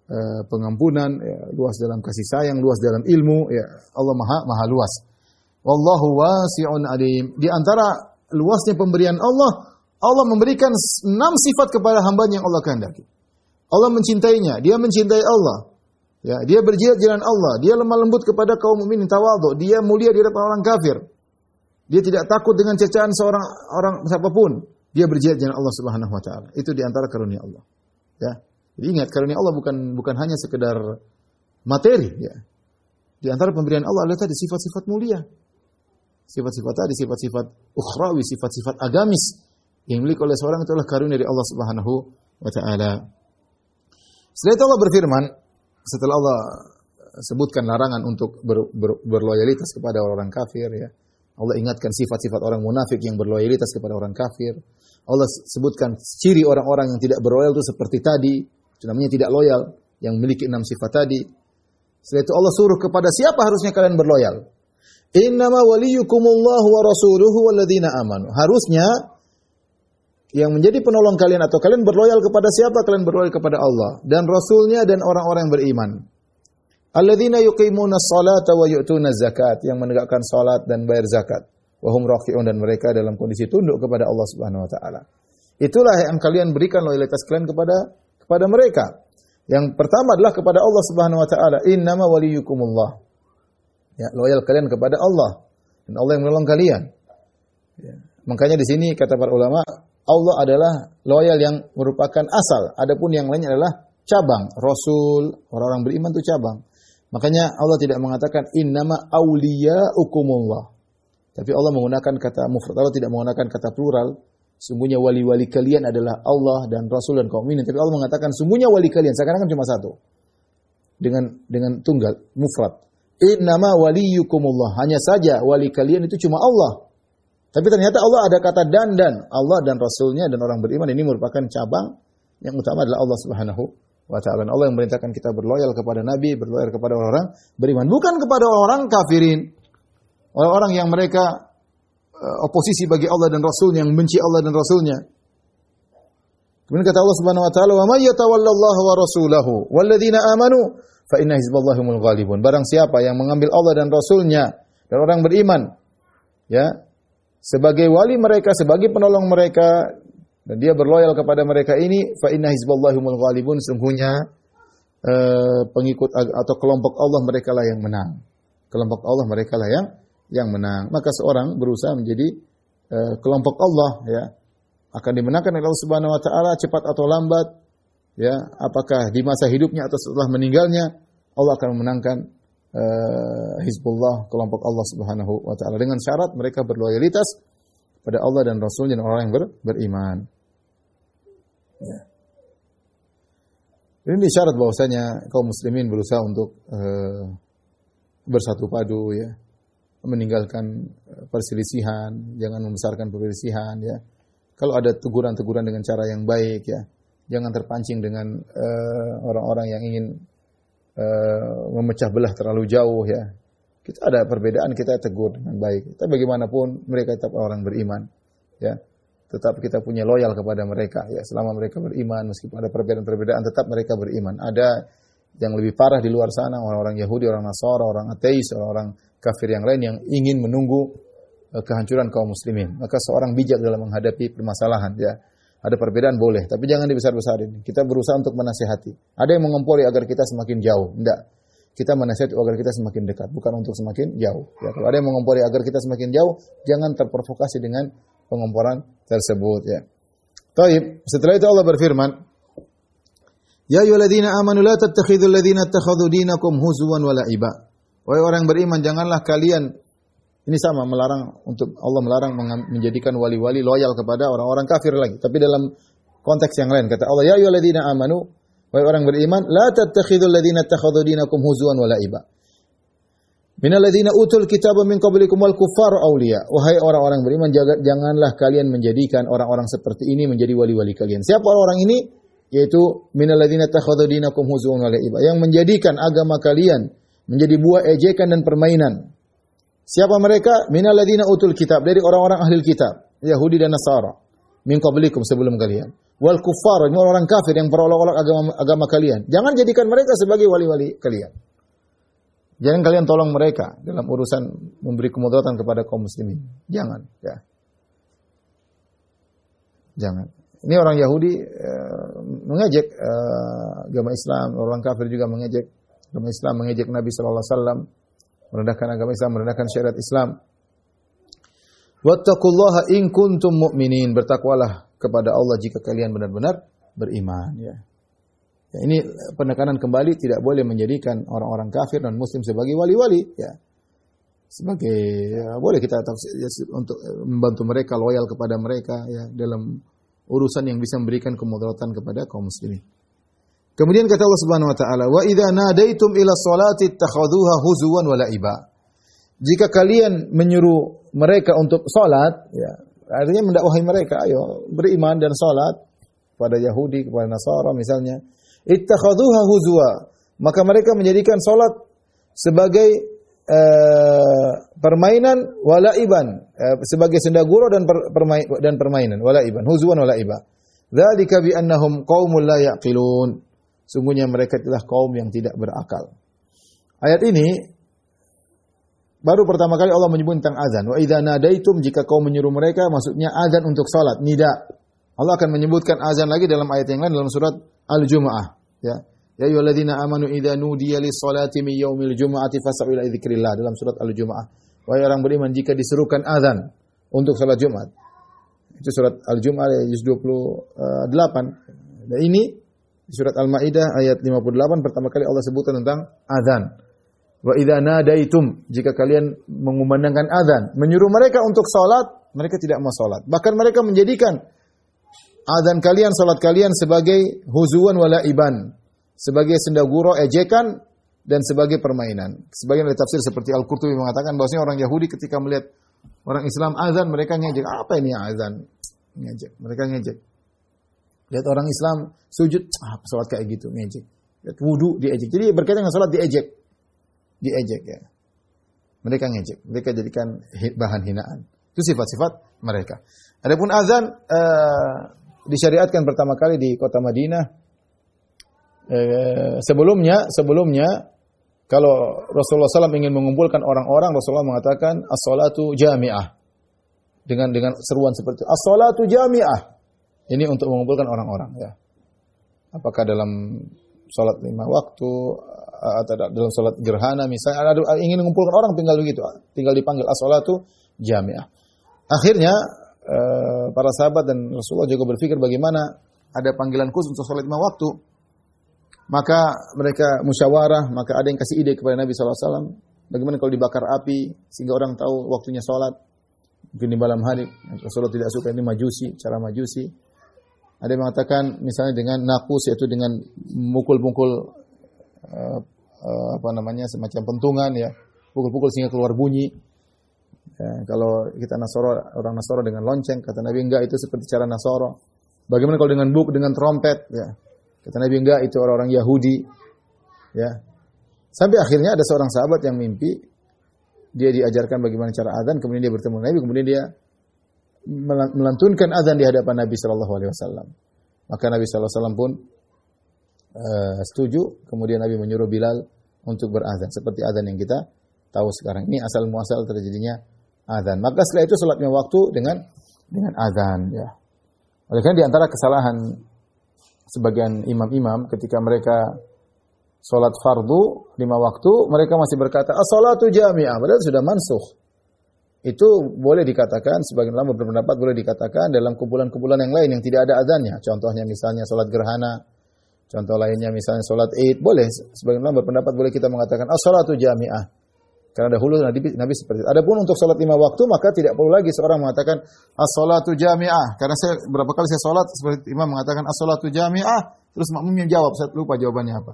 uh, pengampunan ya, luas dalam kasih sayang luas dalam ilmu ya Allah maha maha luas wallahu wasi'un alim di antara luasnya pemberian Allah Allah memberikan enam sifat kepada hamba yang Allah kehendaki Allah mencintainya, dia mencintai Allah. Ya, dia berjihad jalan Allah, dia lemah lembut kepada kaum mukminin tawadhu, dia mulia di hadapan orang kafir. Dia tidak takut dengan cecaan seorang orang siapapun. Dia berjihad jalan Allah Subhanahu wa taala. Itu di antara karunia Allah. Ya. Jadi ingat karunia Allah bukan bukan hanya sekedar materi ya. Di antara pemberian Allah adalah tadi sifat-sifat mulia. Sifat-sifat tadi, sifat-sifat ukhrawi, sifat-sifat agamis yang dimiliki oleh seorang adalah karunia dari Allah Subhanahu wa taala. Setelah itu Allah berfirman, setelah Allah eh, sebutkan larangan untuk ber, ber, berloyalitas kepada orang-orang kafir ya. Allah ingatkan sifat-sifat orang munafik yang berloyalitas kepada orang kafir. Allah sebutkan ciri orang-orang yang tidak berloyal itu seperti tadi, namanya tidak loyal yang memiliki enam sifat tadi. Setelah itu Allah suruh kepada siapa harusnya kalian berloyal? Innama waliyukumullahu wa rasuluhu walladzina amanu. Harusnya yang menjadi penolong kalian atau kalian berloyal kepada siapa? Kalian berloyal kepada Allah dan Rasulnya dan orang-orang yang beriman. Alladzina yuqimuna salata wa yu'tuna zakat yang menegakkan salat dan bayar zakat. Wahum raqi'un dan mereka dalam kondisi tunduk kepada Allah Subhanahu wa taala. Itulah yang kalian berikan loyalitas kalian kepada kepada mereka. Yang pertama adalah kepada Allah Subhanahu wa taala, innama waliyukumullah. Ya, loyal kalian kepada Allah dan Allah yang menolong kalian. Ya. Makanya di sini kata para ulama, Allah adalah loyal yang merupakan asal. Adapun yang lainnya adalah cabang. Rasul, orang-orang beriman itu cabang. Makanya Allah tidak mengatakan in nama innama ukumullah. Tapi Allah menggunakan kata mufrad. Allah tidak menggunakan kata plural. Sungguhnya wali-wali kalian adalah Allah dan Rasul dan kaum ini. Tapi Allah mengatakan semuanya wali kalian. Sekarang kan cuma satu. Dengan dengan tunggal mufrad. Innama waliyukumullah. Hanya saja wali kalian itu cuma Allah. Tapi ternyata Allah ada kata dan dan Allah dan Rasulnya dan orang beriman ini merupakan cabang yang utama adalah Allah Subhanahu wa taala. Allah yang merintahkan kita berloyal kepada Nabi, berloyal kepada orang-orang beriman, bukan kepada orang kafirin. Orang-orang yang mereka eh, oposisi bagi Allah dan Rasulnya, yang benci Allah dan Rasulnya. Kemudian kata Allah Subhanahu wa taala, "Wa may yatawallallaha wa rasulahu walladzina amanu fa inna hizballahi humul Barang siapa yang mengambil Allah dan Rasulnya dan orang beriman, ya, sebagai wali mereka, sebagai penolong mereka dan dia berloyal kepada mereka ini fa inna hizballahi humul ghalibun sungguhnya eh, pengikut atau kelompok Allah mereka lah yang menang. Kelompok Allah mereka lah yang yang menang. Maka seorang berusaha menjadi eh, kelompok Allah ya akan dimenangkan oleh Allah Subhanahu wa taala cepat atau lambat ya apakah di masa hidupnya atau setelah meninggalnya Allah akan memenangkan Eh, Hizbullah, kelompok Allah Subhanahu wa taala dengan syarat mereka berloyalitas pada Allah dan Rasul dan orang yang ber, beriman. Ya. Ini syarat bahwasanya kaum muslimin berusaha untuk uh, bersatu padu ya, meninggalkan eh, perselisihan, jangan membesarkan perselisihan ya. Kalau ada teguran-teguran dengan cara yang baik ya, jangan terpancing dengan orang-orang uh, orang -orang yang ingin Eh, memecah belah terlalu jauh ya. Kita ada perbedaan kita tegur dengan baik. Tapi bagaimanapun mereka tetap orang beriman ya. Tetap kita punya loyal kepada mereka ya. Selama mereka beriman meskipun ada perbedaan-perbedaan tetap mereka beriman. Ada yang lebih parah di luar sana orang-orang Yahudi, orang Nasara, orang ateis, orang-orang kafir yang lain yang ingin menunggu eh, kehancuran kaum muslimin. Maka seorang bijak dalam menghadapi permasalahan ya. Ada perbedaan boleh, tapi jangan dibesar-besarin. Kita berusaha untuk menasihati. Ada yang mengompori agar kita semakin jauh. Enggak. Kita menasihati agar kita semakin dekat, bukan untuk semakin jauh. Ya, kalau ada yang mengompori agar kita semakin jauh, jangan terprovokasi dengan pengomporan tersebut ya. Taib. Setelah itu Allah berfirman, Ya yuladina amanu la tattakhidhul ladzina ittakhadhu dinakum huzwan wa la'iba. Wahai orang beriman, janganlah kalian ini sama melarang untuk Allah melarang menjadikan wali-wali loyal kepada orang-orang kafir lagi. Tapi dalam konteks yang lain kata Allah ya ayyuhalladzina amanu wahai orang beriman la tattakhidul ladzina takhadhu dinakum huzwan wa la'iba. alladzina utul kitaba min qablikum wal kuffar awliya. Wahai orang-orang beriman, janganlah kalian menjadikan orang-orang seperti ini menjadi wali-wali kalian. Siapa orang-orang ini? Yaitu alladzina takhadhu dinakum huzwan wa la'iba. Yang menjadikan agama kalian menjadi buah ejekan dan permainan. Siapa mereka? Minalladzina utul kitab dari orang-orang ahli kitab, Yahudi dan Nasara. Min qablikum sebelum kalian. Wal kuffar, orang-orang kafir yang berolok-olok agama, agama kalian. Jangan jadikan mereka sebagai wali-wali kalian. Jangan kalian tolong mereka dalam urusan memberi kemudaratan kepada kaum muslimin. Jangan, ya. Jangan. Ini orang Yahudi e, mengejek e, agama Islam, orang kafir juga mengejek agama Islam, mengejek Nabi sallallahu alaihi wasallam merendahkan agama Islam, merendahkan syariat Islam. Wattaqullaha in kuntum mu'minin. Bertakwalah kepada Allah jika kalian benar-benar beriman ya. ya. ini penekanan kembali tidak boleh menjadikan orang-orang kafir dan muslim sebagai wali-wali ya. Sebagai ya, boleh kita ya, untuk membantu mereka loyal kepada mereka ya dalam urusan yang bisa memberikan kemudaratan kepada kaum muslimin. Kemudian kata Allah Subhanahu wa taala, "Wa idza nadaitum ila sholati takhadhuha huzwan wa la'iba." Jika kalian menyuruh mereka untuk salat, ya, artinya mendakwahi mereka, ayo beriman dan salat kepada Yahudi, kepada Nasara misalnya, ittakhadhuha huzwa. Maka mereka menjadikan salat sebagai uh, permainan walaiban, uh, eh, sebagai sendaguro dan per, permain, dan permainan walaiban, huzuan walaiba. Dzalika bi annahum qaumul la yaqilun. Sungguhnya mereka adalah kaum yang tidak berakal. Ayat ini baru pertama kali Allah menyebut tentang azan. Wa idza nadaitum jika kau menyuruh mereka maksudnya azan untuk salat, nida. Allah akan menyebutkan azan lagi dalam ayat yang lain dalam surat Al-Jumuah, ya. Ya ayyuhalladzina amanu idza nudiya lis-salati min yaumil jumu'ati fas'u ila dzikrillah dalam surat Al-Jumuah. Wahai orang beriman jika diserukan azan untuk salat Jumat. Itu surat Al-Jumuah ayat 28. Eh, Dan ini surat Al-Maidah ayat 58 pertama kali Allah sebutkan tentang azan. Wa idza nadaitum jika kalian mengumandangkan azan, menyuruh mereka untuk salat, mereka tidak mau salat. Bahkan mereka menjadikan azan kalian, salat kalian sebagai huzuan wala iban, sebagai senda sendaguro ejekan dan sebagai permainan. Sebagian dari tafsir seperti Al-Qurtubi mengatakan bahwasanya orang Yahudi ketika melihat orang Islam azan mereka ngejek, apa ini azan? Ngejek, mereka ngejek. Lihat orang Islam sujud, ah, sholat kayak gitu, ngejek. Lihat wudhu, diejek. Jadi berkaitan dengan sholat, diejek. Diejek ya. Mereka ngejek. Mereka jadikan bahan hinaan. Itu sifat-sifat mereka. Adapun azan, uh, disyariatkan pertama kali di kota Madinah. Uh, sebelumnya, sebelumnya kalau Rasulullah SAW ingin mengumpulkan orang-orang, Rasulullah mengatakan as-salatu jami'ah. Dengan dengan seruan seperti itu. as-salatu jami'ah. Ini untuk mengumpulkan orang-orang ya. Apakah dalam sholat lima waktu atau dalam sholat gerhana misalnya ada ingin mengumpulkan orang tinggal begitu, tinggal dipanggil as-salatu jamiah. Akhirnya e, para sahabat dan Rasulullah juga berpikir bagaimana ada panggilan khusus untuk sholat lima waktu. Maka mereka musyawarah, maka ada yang kasih ide kepada Nabi SAW. Bagaimana kalau dibakar api sehingga orang tahu waktunya sholat. Mungkin di malam hari, Rasulullah tidak suka ini majusi, cara majusi ada yang mengatakan misalnya dengan nakus yaitu dengan mukul-mukul eh, eh, apa namanya semacam pentungan ya, pukul-pukul sehingga keluar bunyi. Ya, kalau kita Nasoro, orang Nasoro dengan lonceng, kata Nabi enggak itu seperti cara Nasoro. Bagaimana kalau dengan buk, dengan trompet? Ya, kata Nabi enggak itu orang-orang Yahudi. Ya, sampai akhirnya ada seorang sahabat yang mimpi dia diajarkan bagaimana cara azan kemudian dia bertemu Nabi, kemudian dia melantunkan azan di hadapan Nabi Shallallahu Alaihi Wasallam. Maka Nabi Shallallahu Alaihi Wasallam pun uh, setuju. Kemudian Nabi menyuruh Bilal untuk berazan seperti azan yang kita tahu sekarang ini asal muasal terjadinya azan. Maka setelah itu sholatnya waktu dengan dengan azan. Ya. Oleh karena di antara kesalahan sebagian imam-imam ketika mereka sholat fardu lima waktu mereka masih berkata as-salatu jami'ah padahal sudah mansuh itu boleh dikatakan sebagian ulama berpendapat boleh dikatakan dalam kumpulan-kumpulan yang lain yang tidak ada adanya. Contohnya misalnya sholat gerhana, contoh lainnya misalnya sholat Id, boleh sebagian ulama berpendapat boleh kita mengatakan as-salatu jami'ah. Karena dahulu Nabi, Nabi seperti itu. Adapun untuk sholat lima waktu maka tidak perlu lagi seorang mengatakan as-salatu jami'ah. Karena saya berapa kali saya sholat seperti imam mengatakan as-salatu jami'ah, terus makmumnya jawab, saya lupa jawabannya apa.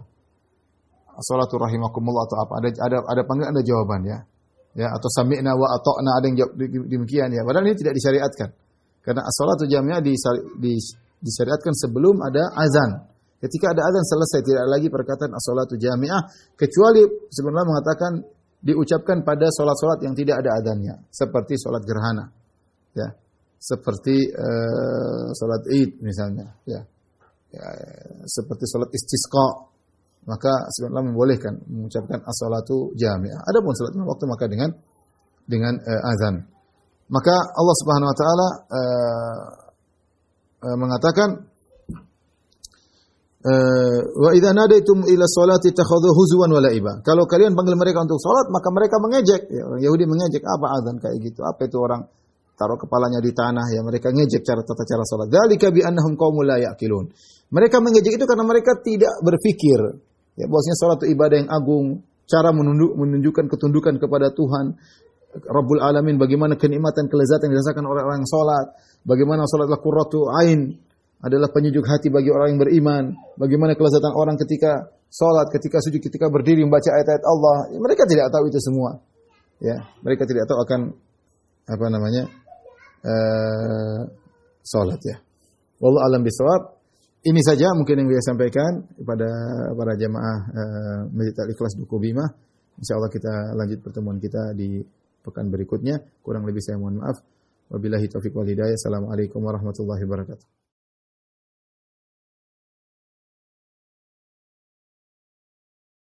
as sholatu rahimakumullah atau apa. Ada ada ada panggilan ada jawaban ya. Ya, atau sami'na wa ata'na ada yang jawab demikian ya. Padahal ini tidak disyariatkan. Karena as-salatu jamnya disyariatkan sebelum ada azan. Ketika ada azan selesai tidak ada lagi perkataan as-salatu jami'ah kecuali sebenarnya mengatakan diucapkan pada salat-salat yang tidak ada azannya seperti salat gerhana. Ya. Seperti uh, salat Id misalnya, ya. ya seperti salat istisqa maka sebenarnya membolehkan mengucapkan as-salatu jami'ah. Adapun salat lima waktu maka dengan dengan uh, azan. Maka Allah Subhanahu wa taala uh, uh, mengatakan wa idza nadaitum ila salati takhadhu huzwan wa la'iba. Kalau kalian panggil mereka untuk salat maka mereka mengejek. Ya, orang Yahudi mengejek apa azan kayak gitu? Apa itu orang taruh kepalanya di tanah ya mereka ngejek cara tata cara salat. Dzalika bi annahum qaumul la yaqilun. Mereka mengejek itu karena mereka tidak berfikir. Ya, bahwasanya salat itu ibadah yang agung, cara menunduk, menunjukkan ketundukan kepada Tuhan Rabbul Alamin, bagaimana kenikmatan, kelezatan yang dirasakan oleh orang yang salat, bagaimana salat adalah qurratu ain, adalah penyejuk hati bagi orang yang beriman, bagaimana kelezatan orang ketika salat, ketika sujud, ketika berdiri membaca ayat-ayat Allah, ya, mereka tidak tahu itu semua. Ya, mereka tidak tahu akan apa namanya? eh uh, salat ya. Wallahu alam bisawab ini saja mungkin yang saya sampaikan kepada para jamaah uh, eh, Masjid Al-Ikhlas Duku Bima. Insya Allah kita lanjut pertemuan kita di pekan berikutnya. Kurang lebih saya mohon maaf. Wabillahi taufiq wal hidayah. Assalamualaikum warahmatullahi wabarakatuh.